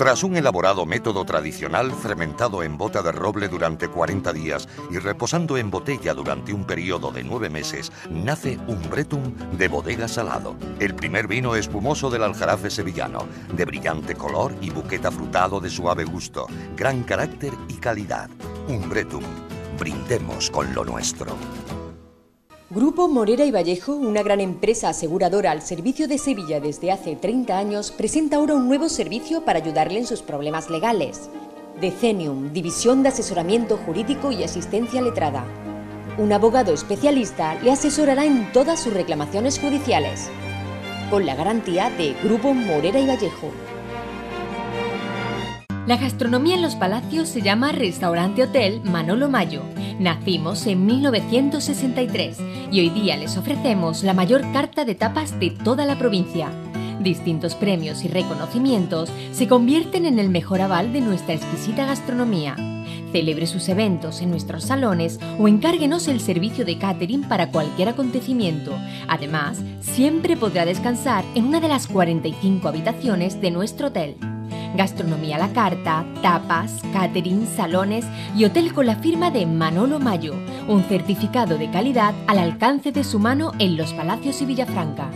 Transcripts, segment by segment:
Tras un elaborado método tradicional fermentado en bota de roble durante 40 días y reposando en botella durante un periodo de 9 meses, nace un de bodega salado, el primer vino espumoso del aljarafe sevillano, de brillante color y buqueta frutado de suave gusto, gran carácter y calidad. Un Brindemos con lo nuestro. Grupo Morera y Vallejo, una gran empresa aseguradora al servicio de Sevilla desde hace 30 años, presenta ahora un nuevo servicio para ayudarle en sus problemas legales. Decenium, División de Asesoramiento Jurídico y Asistencia Letrada. Un abogado especialista le asesorará en todas sus reclamaciones judiciales, con la garantía de Grupo Morera y Vallejo. La gastronomía en los palacios se llama Restaurante Hotel Manolo Mayo. Nacimos en 1963 y hoy día les ofrecemos la mayor carta de tapas de toda la provincia. Distintos premios y reconocimientos se convierten en el mejor aval de nuestra exquisita gastronomía. Celebre sus eventos en nuestros salones o encárguenos el servicio de catering para cualquier acontecimiento. Además, siempre podrá descansar en una de las 45 habitaciones de nuestro hotel gastronomía a la carta, tapas, catering, salones y hotel con la firma de Manolo Mayo, un certificado de calidad al alcance de su mano en los palacios y Villafranca.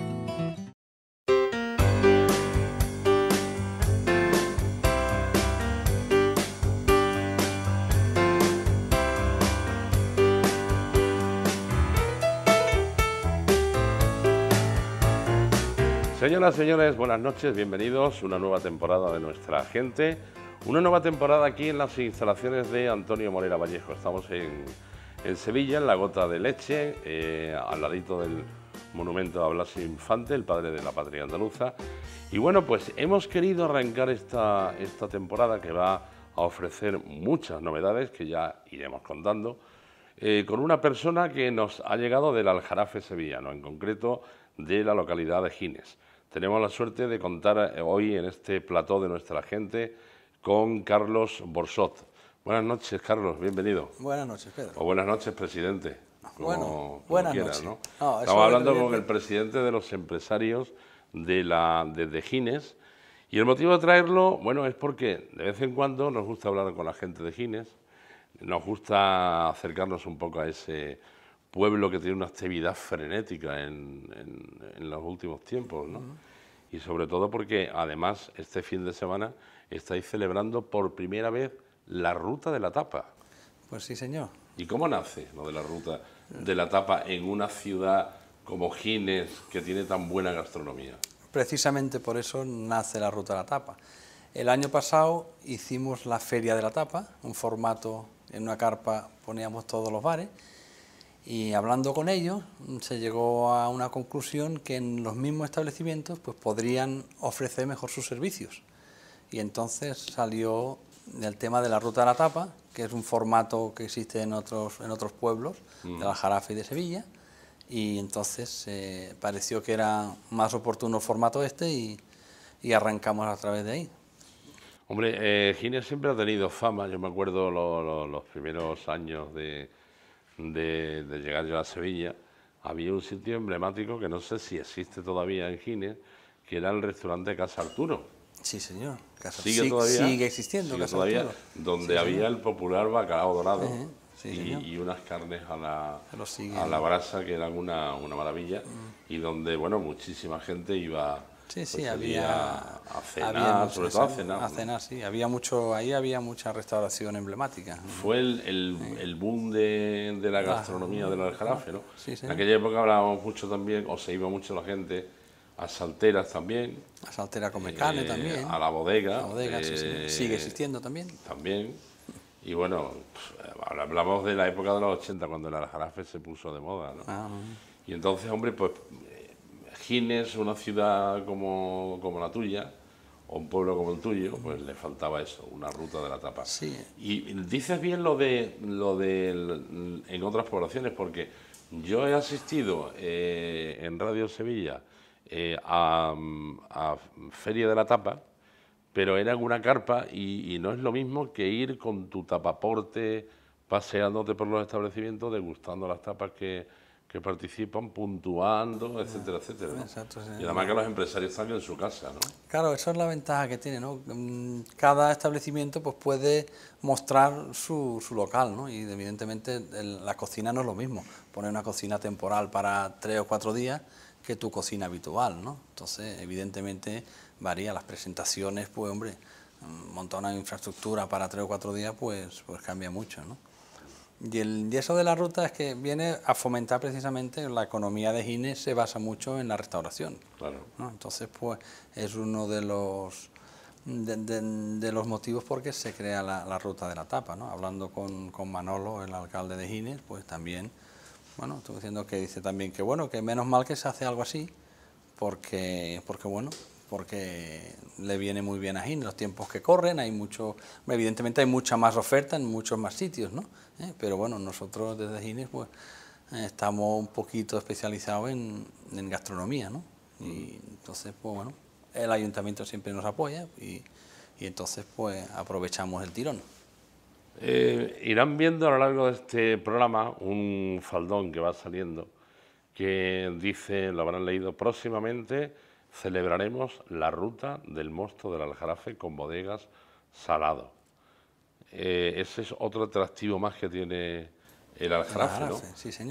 Señoras, señores, buenas noches, bienvenidos. Una nueva temporada de nuestra gente. Una nueva temporada aquí en las instalaciones de Antonio Morera Vallejo. Estamos en, en Sevilla, en la gota de leche, eh, al ladito del monumento a Blas Infante, el padre de la patria andaluza. Y bueno, pues hemos querido arrancar esta, esta temporada que va a ofrecer muchas novedades que ya iremos contando, eh, con una persona que nos ha llegado del Aljarafe sevillano, en concreto de la localidad de Gines. Tenemos la suerte de contar eh, hoy en este plató de nuestra gente con Carlos Borsot. Buenas noches, Carlos, bienvenido. Buenas noches, Pedro. O buenas noches, presidente. bueno, buenas noches. Estamos hablando con el presidente de los empresarios de, la, de Gines. Y el motivo de traerlo, bueno, es porque de vez en cuando nos gusta hablar con la gente de Gines, nos gusta acercarnos un poco a ese pueblo que tiene una actividad frenética en, los últimos tiempos, ¿no? Y sobre todo porque además este fin de semana estáis celebrando por primera vez la ruta de la tapa. Pues sí, señor. ¿Y cómo nace lo de la ruta de la tapa en una ciudad como Gines, que tiene tan buena gastronomía? Precisamente por eso nace la ruta de la tapa. El año pasado hicimos la Feria de la Tapa, un formato en una carpa poníamos todos los bares y hablando con ellos se llegó a una conclusión que en los mismos establecimientos pues, podrían ofrecer mejor sus servicios. Y entonces salió el tema de la ruta a la tapa, que es un formato que existe en otros, en otros pueblos, mm. de la Jarafe y de Sevilla. Y entonces eh, pareció que era más oportuno formato este y, arrancamos a través de ahí. Hombre, eh, siempre ha tenido fama, yo me acuerdo los primeros años de de, llegar yo a Sevilla, había un sitio emblemático que no sé si existe todavía en Gine que era el restaurante Casa Arturo. Sí, señor. Casa sigue, sigue existiendo Casa Donde había el popular bacalao dorado. Eh, y, unas carnes a la, a la brasa que eran una, una maravilla mm. y donde bueno muchísima gente iba Sí, sí, pues había, a cenar, había sobre todo a cenar. sí. Había mucho, ahí había mucha restauración emblemática. Fue el, boom de, la ah, gastronomía de mm, del ah, Aljarafe, ¿no? Sí, sí. En aquella época hablábamos mucho también, o se iba mucho la gente a Salteras también. A Salteras come carne eh, también. A la bodega. La bodega, sí, sí. Eh, Sigue existiendo también. También. Y bueno, pues, hablamos de la época de los 80, cuando el Aljarafe se puso de moda, ¿no? Ah, mm. Y entonces, hombre, pues Gines, una ciudad como, la tuya, o un pueblo como el tuyo, pues le faltaba eso, una ruta de la tapa. Sí. Y dices bien lo de, lo de en otras poblaciones, porque yo he asistido eh, en Radio Sevilla eh, a, Feria de la Tapa, pero era en una carpa y, y, no es lo mismo que ir con tu tapaporte paseándote por los establecimientos, degustando las tapas que, que participan puntuando, etcétera, etcétera. Y además que los empresarios están en su casa, ¿no? Claro, esa es la ventaja que tiene, ¿no? Mm, cada establecimiento pues puede mostrar su, local, ¿no? Y evidentemente la cocina no es lo mismo, poner una cocina temporal para tres o cuatro días que tu cocina habitual, ¿no? Entonces, evidentemente varía las presentaciones, pues hombre, montar una infraestructura para tres o cuatro días, pues, pues cambia mucho, ¿no? Y, el, eso de la ruta es que viene a fomentar precisamente la economía de Gines, se basa mucho en la restauración. Claro. Entonces, pues es uno de los, de, los motivos por que se crea la, ruta de la tapa. Hablando con, Manolo, el alcalde de Gines, pues también, bueno, estoy diciendo que dice también que bueno, que menos mal que se hace algo así, porque, porque bueno, porque le viene muy bien a Gines... los tiempos que corren, hay mucho, evidentemente hay mucha más oferta en muchos más sitios, ¿no? Eh, pero bueno, nosotros desde Gines pues eh, estamos un poquito especializados en, gastronomía, ¿no? Y mm. entonces, pues bueno, el ayuntamiento siempre nos apoya y, y entonces pues aprovechamos el tirón. Eh, irán viendo a lo largo de este programa un faldón que va saliendo que dice, lo habrán leído próximamente, celebraremos la ruta del mosto del Aljarafe con bodegas salado. Eh, ese es otro atractivo más que tiene el Aljarafe, ¿no?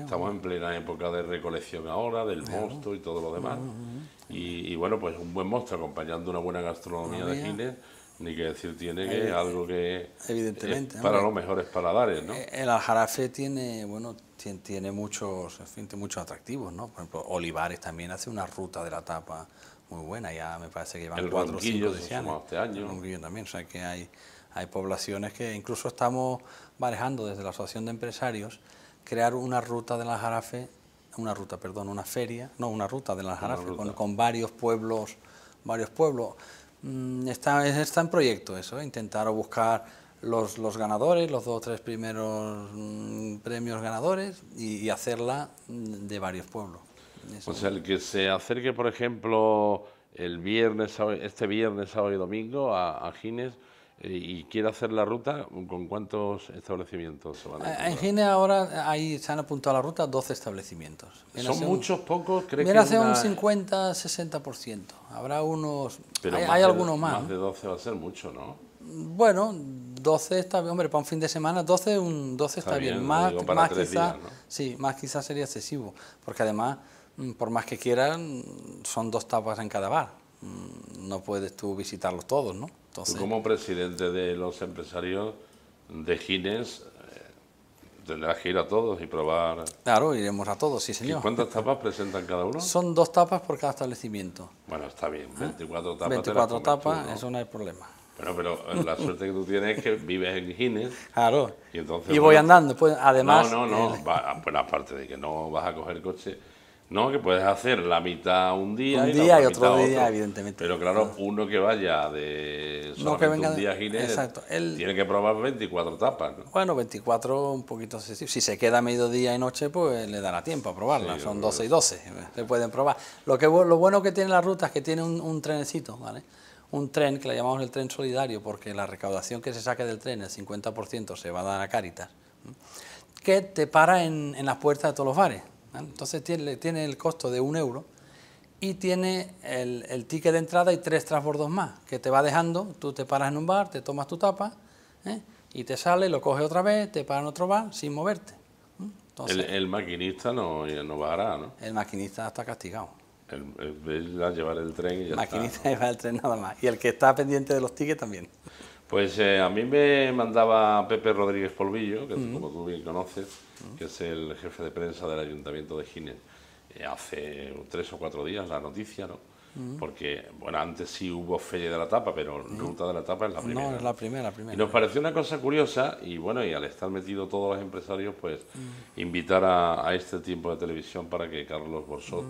Estamos en plena época de recolección ahora, del mosto y todo lo demás. Mm, mm, mm. y, bueno, pues un buen mosto acompañando una buena gastronomía de Gines ni que decir tiene que eh, algo que evidentemente para los mejores paladares no eh, el aljarafe tiene bueno tiene muchos en fin, tiene muchos atractivos no por ejemplo Olivares también hace una ruta de la tapa muy buena, ya me parece que van el cuatro o cinco Este año. también, o sea que hay, hay poblaciones que incluso estamos manejando... desde la Asociación de Empresarios crear una ruta de la jarafe, una ruta, perdón, una feria, no, una ruta de la jarafe, con, varios pueblos, varios pueblos. Mm, está, está en proyecto eso, ¿eh? intentar buscar los, ganadores, los dos o tres primeros mm, premios ganadores y hacerla de varios pueblos. O sea, pues el que se acerque, por ejemplo, el viernes, este viernes, sábado y domingo a, a Gines eh, y quiera hacer la ruta, ¿con cuántos establecimientos se van a eh, En Gines ahora ahí se han apuntado a la ruta 12 establecimientos. ¿Son muchos, pocos? ¿Crees que hace un 50, 60%. Habrá unos... Pero hay, algunos más. Más de 12 va a ser mucho, ¿no? Bueno, 12 está bien, hombre, para un fin de semana 12, un 12 está, bien, más, sí, más quizás sería excesivo, porque además Mm, por más que quieran, son dos tapas en cada bar. Mm, no puedes tú visitarlos todos, ¿no? Entonces... Como presidente de los empresarios de Gines, eh, tendrás que ir a todos y probar. Claro, iremos a todos, sí, señor. ¿Y ¿Cuántas tapas presentan cada uno? Son dos tapas por cada establecimiento. Bueno, está bien, 24 ¿Eh? tapas. 24 tapas, eso no hay problema. pero la suerte que tú tienes es que vives en Gines. Claro. Y, voy andando, pues, además. No, no, no. Eh, bueno, aparte de que no vas a coger coche ¿no? Que puedes hacer la mitad un día, un y, día y otro día, evidentemente. Pero claro, uno que vaya de solamente un día Ginés, tiene que probar 24 etapas... Bueno, 24 un poquito Si se queda mediodía y noche, pues le dará tiempo a probarla. Son 12 y 12, se pueden probar. Lo, que, lo bueno que tiene la ruta es que tiene un, trenecito, ¿vale? un tren que le llamamos el tren solidario porque la recaudación que se saque del tren, el 50%, se va a dar a Caritas, que te para en, en las puertas de todos los bares. Entonces tiene, el costo de un euro y tiene el, ticket de entrada y tres transbordos más, que te va dejando, tú te paras en un bar, te tomas tu tapa ¿eh? y te sale, lo coge otra vez, te paras en otro bar sin moverte. el, maquinista no, no bajará, ¿no? El maquinista está castigado. El, llevar el tren y ya maquinista lleva el tren nada más. Y el que está pendiente de los tickets también. Pues eh, a mí me mandaba Pepe Rodríguez Polvillo, que como tú bien conoces, que es el jefe de prensa del Ayuntamiento de Gines, eh, hace tres o cuatro días la noticia, ¿no? Porque, bueno, antes sí hubo Felle de la Tapa, pero Ruta de la Tapa es la primera. No, es la primera, primera. Y nos pareció una cosa curiosa, y bueno, y al estar metido todos los empresarios, pues invitar a, este tiempo de televisión para que Carlos Borsot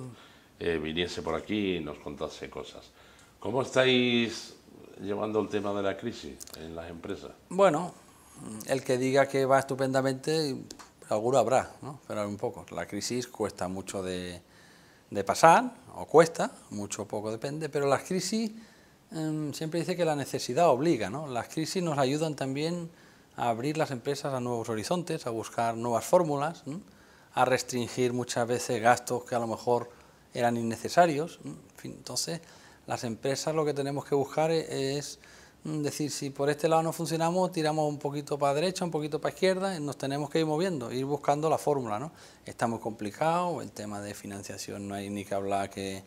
eh, viniese por aquí y nos contase cosas. ¿Cómo estáis llevando el tema de la crisis en las empresas? Bueno, el que diga que va estupendamente, seguro habrá, ¿no? pero un poco. La crisis cuesta mucho de, pasar, o cuesta, mucho o poco depende, pero las crisis em, siempre dice que la necesidad obliga. ¿no? Las crisis nos ayudan también a abrir las empresas a nuevos horizontes, a buscar nuevas fórmulas, a restringir muchas veces gastos que a lo mejor eran innecesarios. entonces, las empresas lo que tenemos que buscar e-, es, mm, decir, si por este lado no funcionamos, tiramos un poquito para derecha, un poquito para izquierda, nos tenemos que ir moviendo, ir buscando la fórmula. ¿no? Está muy complicado, el tema de financiación no hay ni que hablar que,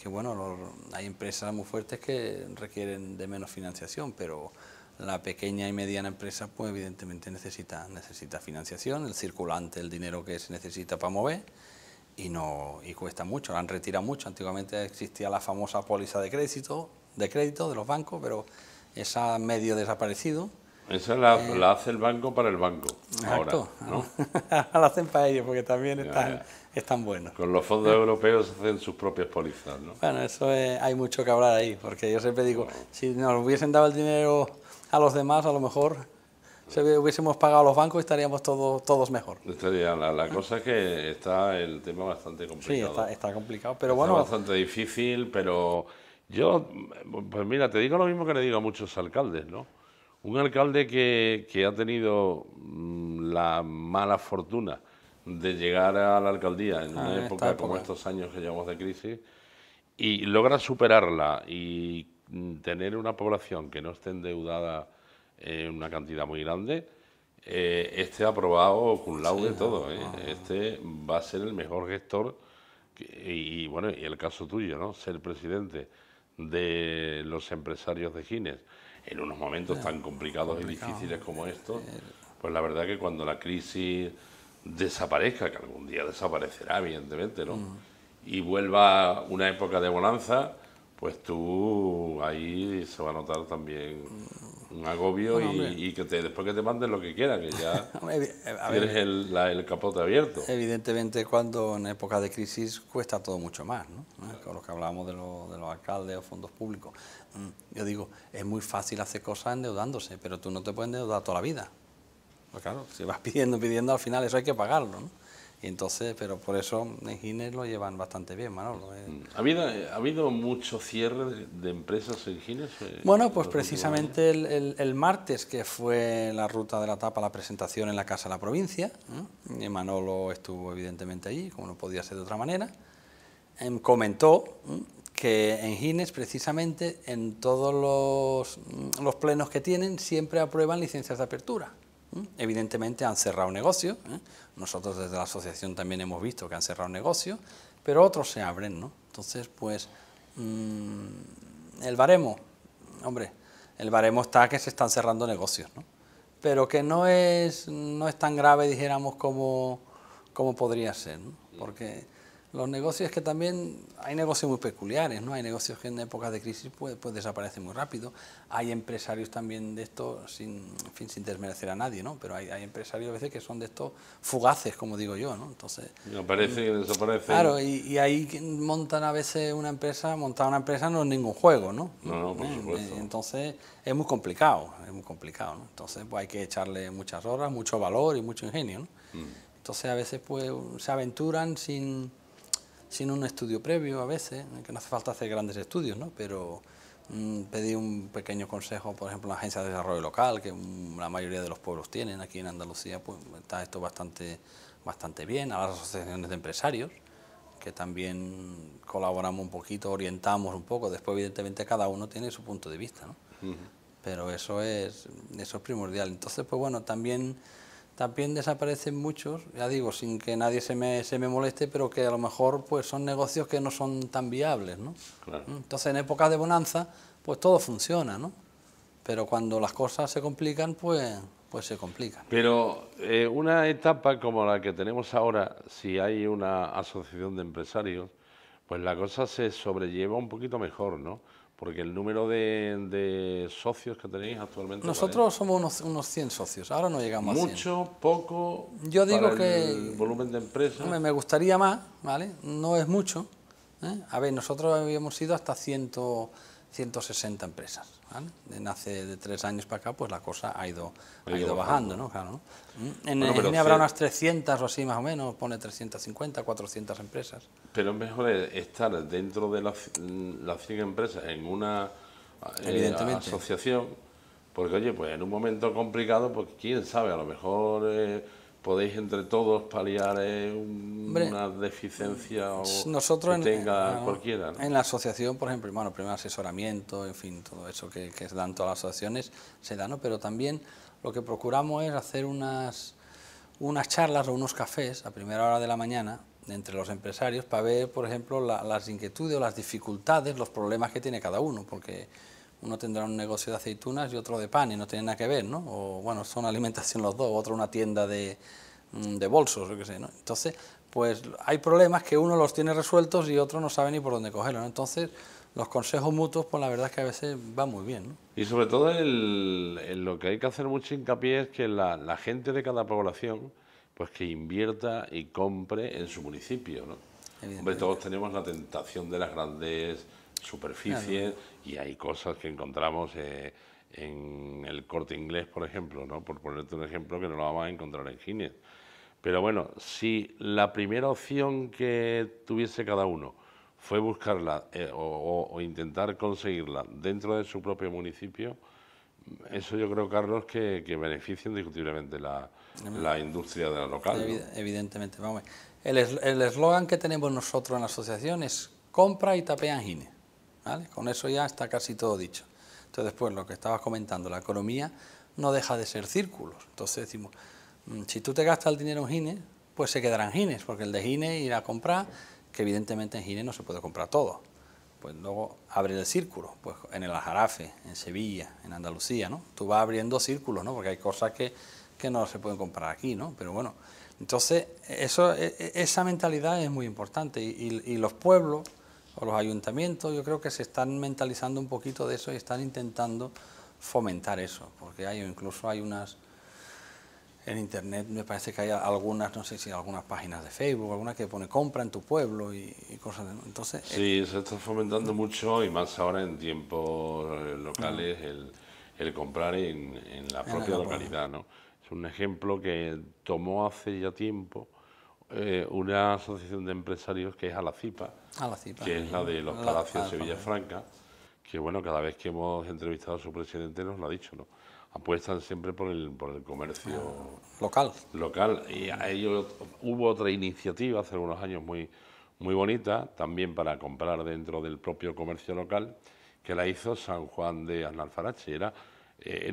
que bueno, hay empresas muy fuertes que requieren de menos financiación, pero la pequeña y mediana empresa, pues evidentemente necesita, necesita financiación, el circulante, el dinero que se necesita para mover y, no, y cuesta mucho, la han retirado mucho. Antiguamente existía la famosa póliza de crédito, de crédito de los bancos, pero esa medio desaparecido. Esa la, eh, hace el banco para el banco. Exacto. Ahora, la hacen para ellos porque también están, están buenos. Con los fondos europeos hacen sus propias pólizas, ¿no? Bueno, eso hay mucho que hablar ahí, porque yo siempre digo, si nos hubiesen dado el dinero a los demás, a lo mejor si hubiésemos pagado los bancos estaríamos todos, todos mejor. la, cosa es que está el tema bastante complicado. Sí, está, complicado, pero está bueno... bastante difícil, pero yo, pues mira, te digo lo mismo que le digo a muchos alcaldes, ¿no? Un alcalde que, ha tenido mm, la mala fortuna de llegar a la alcaldía en ah, una época como estos años que llevamos de crisis y logra superarla y mm, tener una población que no esté endeudada ...en una cantidad muy grande. Eh, este ha aprobado con laude todo. ¿eh? Ah. Este va a ser el mejor gestor. y, bueno, y el caso tuyo, ¿no? Ser presidente de los empresarios de Gines en unos momentos tan complicados y difíciles como eh, estos, pues la verdad que cuando la crisis desaparezca, que algún día desaparecerá, evidentemente, ¿no? Mm. Y vuelva una época de bonanza, pues tú ahí se va a notar también mm. Un agobio y, que te, después que te manden lo que quieran, que ya el, capote abierto. Evidentemente, cuando en época de crisis cuesta todo mucho más, ¿no? Con lo que hablamos de, los alcaldes o fondos públicos. Mm, yo digo, es muy fácil hacer cosas endeudándose, pero tú no te puedes endeudar toda la vida. Pues claro, si vas pidiendo, pidiendo, al final eso hay que pagarlo, ¿no? entonces, pero por eso en Gines lo llevan bastante bien, Manolo. ¿eh? Mm. ¿Ha habido, mucho cierre de, empresas en Gines? Eh, bueno, pues precisamente el, martes, que fue la ruta de la etapa, la presentación en la Casa de la Provincia, ¿eh? Manolo estuvo evidentemente allí, como no podía ser de otra manera, em, comentó que en Gines, precisamente, en todos mm, los plenos que tienen, siempre aprueban licencias de apertura. Evidentemente han cerrado negocios, ¿eh? nosotros desde la asociación también hemos visto que han cerrado negocios, pero otros se abren, ¿no? Entonces, pues, mm, el baremo, hombre, el baremo está que se están cerrando negocios, ¿no? Pero que no es, no es tan grave, dijéramos, como, podría ser, ¿no? Porque los negocios que también hay negocios muy peculiares, ¿no? Hay negocios que en épocas de crisis pues, pues desaparecen muy rápido. Hay empresarios también de esto sin, sin desmerecer a nadie, ¿no? Pero hay, empresarios a veces que son de estos fugaces, como digo yo, ¿no? Entonces... Y mm, Claro, y, ahí montan a veces una empresa, montar una empresa no es ningún juego, ¿no? No, no, por eh, supuesto. Eh, entonces es muy complicado, es muy complicado, ¿no? Entonces pues hay que echarle muchas horas, mucho valor y mucho ingenio, ¿no? Mm. Entonces a veces pues se aventuran sin sin un estudio previo a veces, que no hace falta hacer grandes estudios, ¿no? pero mm, pedí un pequeño consejo, por ejemplo, a la Agencia de Desarrollo Local, que la mayoría de los pueblos tienen, aquí en Andalucía pues, está esto bastante, bastante bien, a las asociaciones de empresarios, que también colaboramos un poquito, orientamos un poco, después evidentemente cada uno tiene su punto de vista, ¿no? pero eso es, eso es primordial. Entonces, pues bueno, también también desaparecen muchos, ya digo, sin que nadie se me, se me moleste, pero que a lo mejor pues son negocios que no son tan viables, ¿no? Entonces, en épocas de bonanza, pues todo funciona, ¿no? Pero cuando las cosas se complican, pues, pues se complican. Pero eh, una etapa como la que tenemos ahora, si hay una asociación de empresarios, pues la cosa se sobrelleva un poquito mejor, ¿no? Porque el número de, socios que tenéis actualmente... Nosotros somos unos, unos 100 socios, ahora no llegamos a 100. ¿Mucho? ¿Poco? Yo digo que... El volumen de empresas... Me gustaría más, ¿vale? No es mucho. ¿eh? A ver, nosotros habíamos ido hasta 100... Ciento 160 empresas. ¿vale? En hace de tres años para acá, pues la cosa ha ido, ha ido, bajando, ¿no? Claro, mm, En, bueno, habrá unas 300 o así más o menos, pone 350, 400 empresas. Pero es mejor e-, estar dentro de las, las 100 empresas en una eh, asociación, porque oye, pues en un momento complicado, pues quién sabe, a lo mejor... Eh, podéis entre todos paliar eh, una deficiencia o que tenga cualquiera. En la asociación, por ejemplo, bueno, primer asesoramiento, en fin, todo eso que, dan todas las asociaciones se da, ¿no? Pero también lo que procuramos es hacer unas, unas charlas o unos cafés a primera hora de la mañana entre los empresarios para ver, por ejemplo, las inquietudes o las dificultades, los problemas que tiene cada uno, porque uno tendrá un negocio de aceitunas y otro de pan y no tiene nada que ver, ¿no? O bueno, son alimentación los dos, otro una tienda de, mm, de bolsos, lo que sé, ¿no? Entonces, pues hay problemas que uno los tiene resueltos y otro no sabe ni por dónde cogerlos, ¿no? Entonces, los consejos mutuos, pues la verdad es que a veces va muy bien, ¿no? Y sobre todo el, lo que hay que hacer mucho hincapié es que la, gente de cada población, pues que invierta y compre en su municipio, ¿no? Hombre, todos tenemos la tentación de las grandes superficies y hay cosas que encontramos eh, en el corte inglés, por ejemplo, ¿no? por ponerte un ejemplo que no lo vamos a encontrar en Gines. Pero bueno, si la primera opción que tuviese cada uno fue buscarla eh, o, intentar conseguirla dentro de su propio municipio, eso yo creo, Carlos, que, que beneficia indiscutiblemente la, la, industria de la local. Evidentemente, vamos. El eslogan que tenemos nosotros en la asociación es compra y tapea en con eso ya está casi todo dicho. Entonces, pues, lo que estabas comentando, la economía no deja de ser círculos. Entonces decimos, mm, si tú te gastas el dinero en gine, pues se quedarán gines, porque el de gine irá a comprar, que evidentemente en gine no se puede comprar todo. Pues luego abre el círculo, pues en el Aljarafe, en Sevilla, en Andalucía, ¿no? Tú vas abriendo círculos, ¿no? Porque hay cosas que, no se pueden comprar aquí, ¿no? Pero bueno, entonces, eso, e, e, esa mentalidad es muy importante y, los pueblos o los ayuntamientos, yo creo que se están mentalizando un poquito de eso y están intentando fomentar eso, porque hay incluso hay unas en internet me parece que hay algunas, no sé si algunas páginas de Facebook, algunas que pone compra en tu pueblo y, cosas de, entonces eh, Sí, se está fomentando mucho y más ahora en tiempos eh, locales el, comprar en, la propia localidad, ¿no? Es un ejemplo que tomó hace ya tiempo eh, una asociación de empresarios que es ALACIPA, a la CIPA, que es la de los Palacios de Sevilla Franca, que bueno, cada vez que hemos entrevistado a su presidente nos lo ha dicho, ¿no? Apuestan siempre por el, comercio ah, local. local. Y a hubo otra iniciativa hace unos años muy, muy bonita, también para comprar dentro del propio comercio local, que la hizo San Juan de Analfarache. era, eh,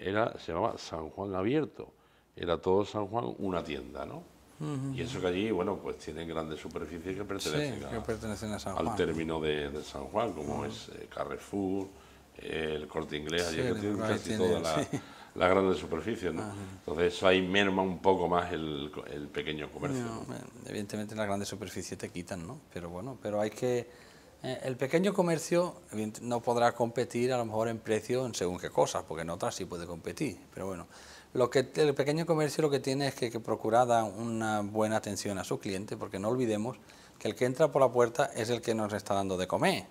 era, se llamaba San Juan Abierto. Era todo San Juan una tienda, ¿no? Y eso que allí, bueno, pues tienen grandes superficies que pertenecen, pertenecen al término de, San Juan, como es eh, Carrefour, el Corte Inglés, allí que tienen casi tiene, toda la, la grande superficie, ¿no? Entonces eso ahí merma un poco más el, el pequeño comercio. Evidentemente las grandes superficies te quitan, ¿no? Pero bueno, pero hay que... Eh, el pequeño comercio no podrá competir a lo mejor en precio en según qué cosas, porque en otras sí puede competir, pero bueno... Lo que, el pequeño comercio lo que tiene es que, procurar dar una buena atención a su cliente, porque no olvidemos que el que entra por la puerta es el que nos está dando de comer.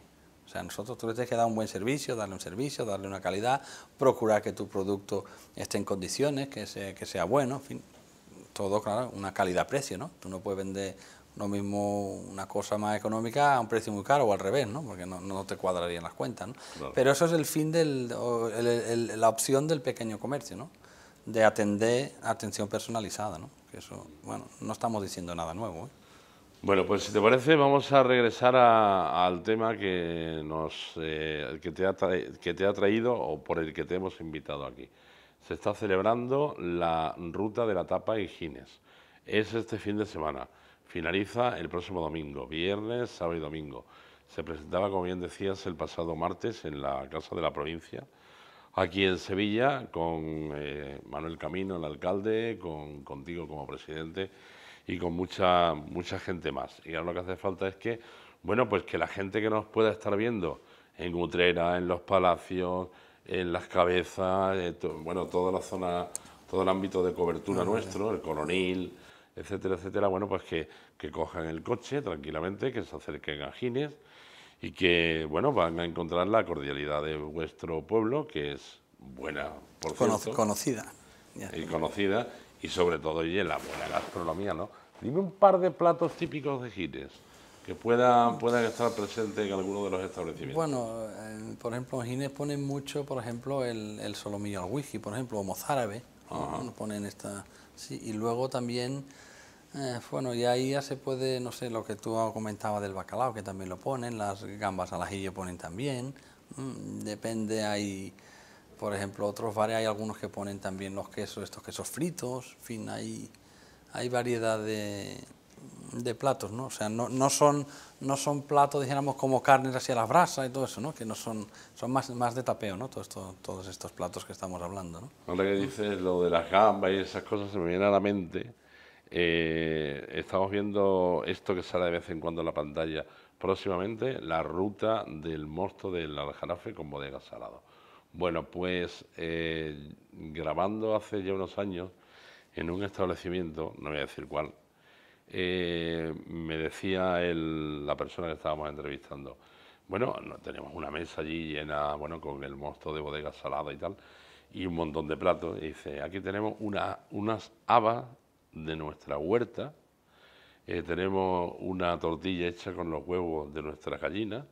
O sea, nosotros tú le tienes que dar un buen servicio, darle un servicio, darle una calidad, procurar que tu producto esté en condiciones, que, sea bueno, en fin, todo, claro, una calidad-precio, ¿no? Tú no puedes vender lo mismo una cosa más económica a un precio muy caro o al revés, ¿no? Porque no, te cuadrarían las cuentas, ¿no? Pero eso es el fin, del, la opción del pequeño comercio, ¿no? de atender atención personalizada, ¿no? eso, bueno, no estamos diciendo nada nuevo. ¿eh? Bueno, pues si te parece, vamos a regresar al tema que, nos, eh, que, te ha que te ha traído o por el que te hemos invitado aquí. Se está celebrando la ruta de la tapa en Gines. Es este fin de semana. Finaliza el próximo domingo, viernes, sábado y domingo. Se presentaba, como bien decías, el pasado martes en la Casa de la Provincia aquí en Sevilla, con eh, Manuel Camino, el alcalde, con, contigo como presidente y con mucha, mucha gente más. Y ahora lo que hace falta es que, bueno, pues que la gente que nos pueda estar viendo en Utrera, en los palacios, en las cabezas, eh, bueno, toda la zona, todo el ámbito de cobertura nuestro, el coronil, etcétera, etcétera, bueno, pues que, que cojan el coche tranquilamente, que se acerquen a Gines y que, bueno, van a encontrar la cordialidad de vuestro pueblo, que es buena, por cierto. Conocida. Y conocida, y sobre todo, en la buena gastronomía, ¿no? Dime un par de platos típicos de Gines que puedan, puedan estar presentes en alguno de los establecimientos. Bueno, por ejemplo, en Gines ponen mucho, por ejemplo, el, solomillo al whisky, por ejemplo, o mozárabe, ponen esta... Sí, y luego también eh, bueno, y ahí ya se puede, no sé, lo que tú comentabas del bacalao, que también lo ponen, las gambas al ajillo ponen también, mm, depende, hay, por ejemplo, otros bares, hay algunos que ponen también los quesos, estos quesos fritos, en fin, hay, hay variedad de, platos, ¿no? O sea, no, son, no son platos, dijéramos, como carnes así a la brasa y todo eso, ¿no? Que no son, son más, más de tapeo, ¿no? Todo todos estos platos que estamos hablando, ¿no? Ahora que dices lo de las gambas y esas cosas, se me viene a la mente eh, estamos viendo esto que sale de vez en cuando en la pantalla. Próximamente, la ruta del mosto del aljarafe con bodega salado. Bueno, pues eh, grabando hace ya unos años en un establecimiento, no voy a decir cuál, eh, me decía la persona que estábamos entrevistando, bueno, tenemos una mesa allí llena, bueno, con el mosto de bodega salada y tal, y un montón de platos, y dice, aquí tenemos una, unas habas de nuestra huerta, eh, tenemos una tortilla hecha con los huevos de nuestra gallina,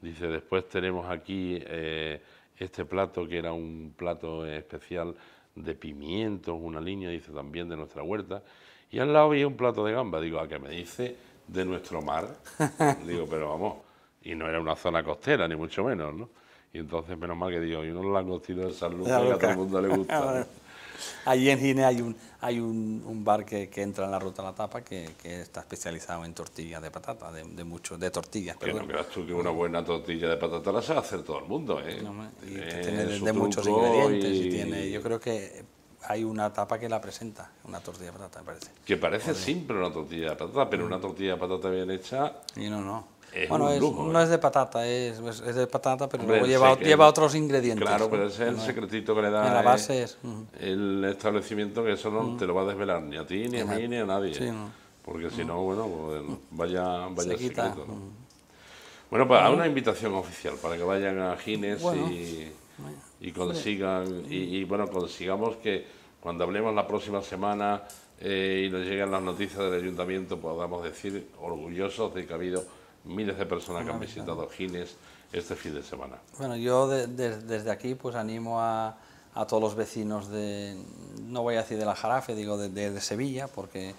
dice después tenemos aquí eh, este plato que era un plato especial de pimientos, una línea, dice también de nuestra huerta, y al lado había un plato de gamba, digo, a que me dice de nuestro mar, digo, pero vamos, y no era una zona costera, ni mucho menos, ¿no? Y entonces, menos mal que digo, y lo de a todo el le ah, Allí en Gine hay un, hay un, bar que, entra en la ruta a la tapa que, está especializado en tortillas de patata, de, muchos, de tortillas. Pero no creas tú que una buena tortilla de patata la sabe hacer todo el mundo, ¿eh? y tiene, muchos ingredientes y... tiene, yo creo que hay una tapa que la presenta, una tortilla de patata, me parece. Que parece siempre simple una tortilla de patata, pero mm. una tortilla de patata bien hecha... Y no, no bueno, no ¿eh? es de patata, es, de patata, pero luego lleva, lleva, otros ingredientes. Claro, pero ese es el secretito que le da la base eh, es, el establecimiento, que eso no te lo va a desvelar ni a ti, ni a mí, ni a nadie. Porque si no, bueno, pues, vaya, vaya secreto. Bueno, pues una invitación oficial para que vayan a Gines y, consigan, y, bueno, consigamos que cuando hablemos la próxima semana eh, y nos lleguen las noticias del ayuntamiento, podamos decir orgullosos de que ha habido miles de personas que han visitado Gines este fin de semana. Bueno, yo desde aquí pues animo a, a, todos los vecinos de, no voy a decir de la Jarafe, digo de, de Sevilla, porque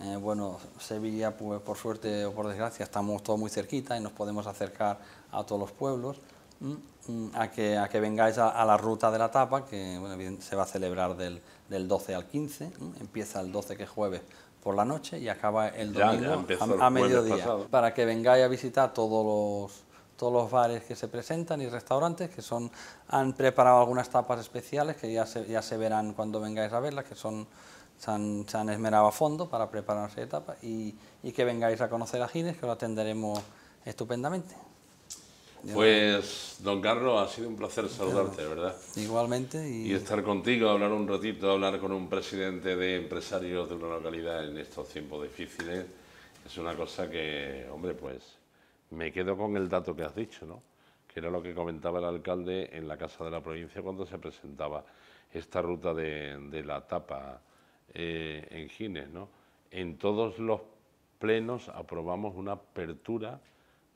eh, bueno, Sevilla pues por suerte o por desgracia estamos todos muy cerquita y nos podemos acercar a todos los pueblos, mm, a que, a que vengáis a, la ruta de la tapa, que bueno, se va a celebrar del, del 12 al 15, empieza el 12 que es jueves por la noche y acaba el domingo a, mediodía. Para que vengáis a visitar todos los todos los bares que se presentan y restaurantes que son han preparado algunas tapas especiales que ya se, ya se verán cuando vengáis a verlas que son se han, esmerado a fondo para prepararse etapas y, y que vengáis a conocer a Gines que lo atenderemos estupendamente. Pues, don Carlos, ha sido un placer saludarte, ¿verdad? Igualmente. Y... estar contigo, hablar un ratito, hablar con un presidente de empresarios de una localidad en estos tiempos difíciles, es una cosa que, hombre, pues me quedo con el dato que has dicho, ¿no? Que era lo que comentaba el alcalde en la Casa de la Provincia cuando se presentaba esta ruta de, la tapa eh, en Gines, ¿no? En todos los plenos aprobamos una apertura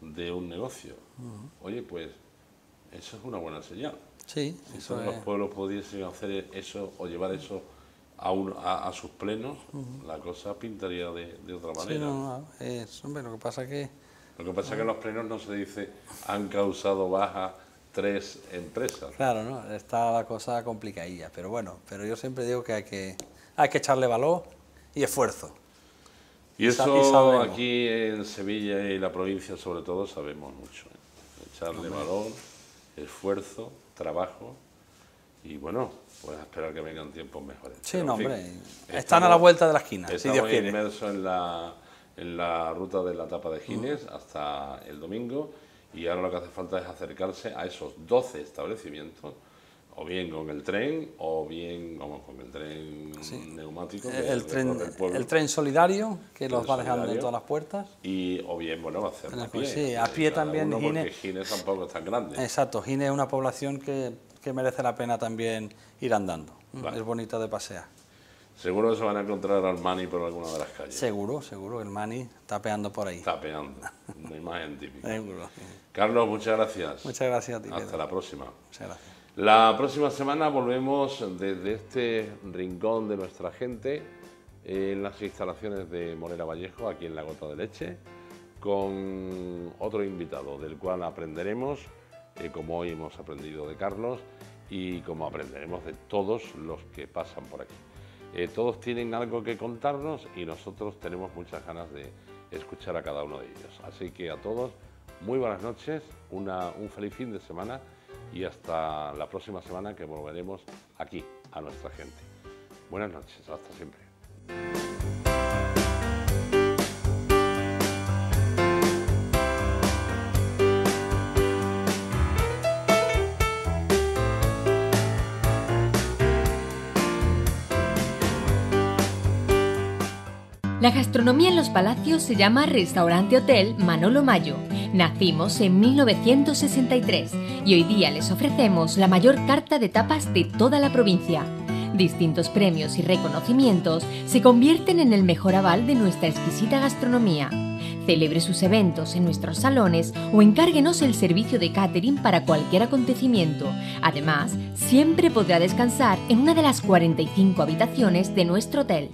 de un negocio. Oye, pues eso es una buena señal. si los pueblos pudiesen hacer eso o llevar eso a, a, sus plenos, la cosa pintaría de, otra manera. lo que pasa que... Lo que pasa es que en ah. los plenos no se dice han causado baja tres empresas. Claro, no, está la cosa complicadilla, pero bueno, pero yo siempre digo que hay que, hay que echarle valor y esfuerzo. Y eso aquí en Sevilla y la provincia sobre todo sabemos mucho. ¿eh? Echarle valor, esfuerzo, trabajo y bueno, pues a esperar que vengan tiempos mejores. Sí, no, hombre. Están a la vuelta de la esquina, si Dios inmersos en la, en la ruta de la etapa de mm. Gines hasta el domingo y ahora lo que hace falta es acercarse a esos 12 establecimientos o bien con el tren, o bien vamos, con el tren neumático. Eh, el, tren, el, tren solidario, que los va dejando en todas las puertas. Y, o bien, bueno, va a pie. a eh, pie también Gine. Porque Gine tampoco es tan grande. Exacto, Gine es una población que, merece la pena también ir andando. Mm, es bonita de pasear. Seguro que se van a encontrar al Mani por alguna de las calles. Seguro, seguro, el Mani tapeando por ahí. Tapeando, una imagen típica. Carlos, muchas gracias. Muchas gracias a ti. Hasta la próxima. Muchas gracias. La próxima semana volvemos desde este rincón de nuestra gente en las instalaciones de Morena Vallejo, aquí en La Gota de Leche, con otro invitado del cual aprenderemos, eh, como hoy hemos aprendido de Carlos, y como aprenderemos de todos los que pasan por aquí. Eh, todos tienen algo que contarnos y nosotros tenemos muchas ganas de escuchar a cada uno de ellos. Así que a todos, muy buenas noches, un feliz fin de semana y hasta la próxima semana que volveremos aquí a nuestra gente. Buenas noches, hasta siempre. La gastronomía en los palacios se llama Restaurante Hotel Manolo Mayo. Nacimos en 1963 y hoy día les ofrecemos la mayor carta de tapas de toda la provincia. Distintos premios y reconocimientos se convierten en el mejor aval de nuestra exquisita gastronomía. Celebre sus eventos en nuestros salones o encárguenos el servicio de catering para cualquier acontecimiento. Además, siempre podrá descansar en una de las 45 habitaciones de nuestro hotel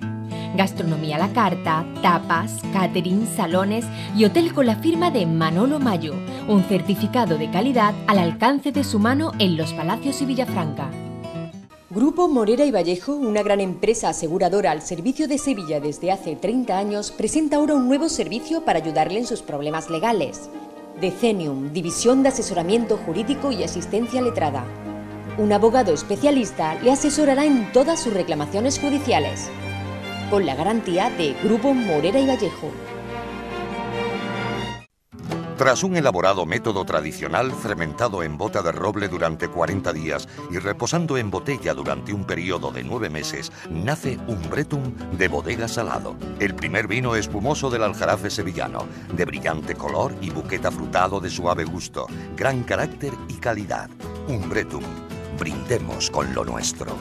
gastronomía a la carta, tapas, catering, salones y hotel con la firma de Manolo Mayo, un certificado de calidad al alcance de su mano en los Palacios y Villafranca. Grupo Morera y Vallejo, una gran empresa aseguradora al servicio de Sevilla desde hace 30 años, presenta ahora un nuevo servicio para ayudarle en sus problemas legales. Decenium, División de Asesoramiento Jurídico y Asistencia Letrada. Un abogado especialista le asesorará en todas sus reclamaciones judiciales con la garantía de Grupo Morera y Vallejo. Tras un elaborado método tradicional fermentado en bota de roble durante 40 días y reposando en botella durante un periodo de 9 meses, nace un de bodega salado. El primer vino espumoso del aljarafe sevillano, de brillante color y buqueta frutado de suave gusto, gran carácter y calidad. Un Brindemos con lo nuestro.